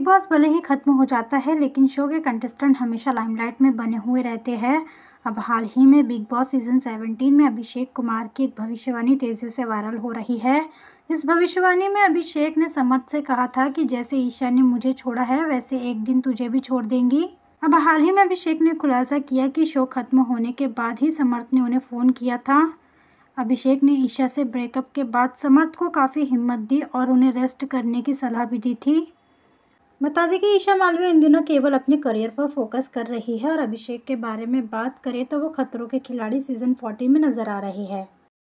big boss भले ही ख़त्म हो जाता है लेकिन शो के कंटेस्टेंट हमेशा लाइमलाइट में बने हुए रहते हैं अब हाल ही में बिग बॉस सीजन 17 में अभिषेक कुमार की एक भविष्यवाणी तेज़ी से वायरल हो रही है इस भविष्यवाणी में अभिषेक ने समर्थ से कहा था कि जैसे ईशा ने मुझे छोड़ा है वैसे एक दिन तुझे भी छोड़ देंगी अब हाल ही में अभिषेक ने खुलासा किया कि शो ख़त्म होने के बाद ही समर्थ ने उन्हें फ़ोन किया था अभिषेक ने ईशा से ब्रेकअप के बाद समर्थ को काफ़ी हिम्मत दी और उन्हें रेस्ट करने की सलाह भी दी थी बता दें कि ईशा मालवीय इन दिनों केवल अपने करियर पर फोकस कर रही है और अभिषेक के बारे में बात करें तो वो खतरों के खिलाड़ी सीजन 14 में नजर आ रही है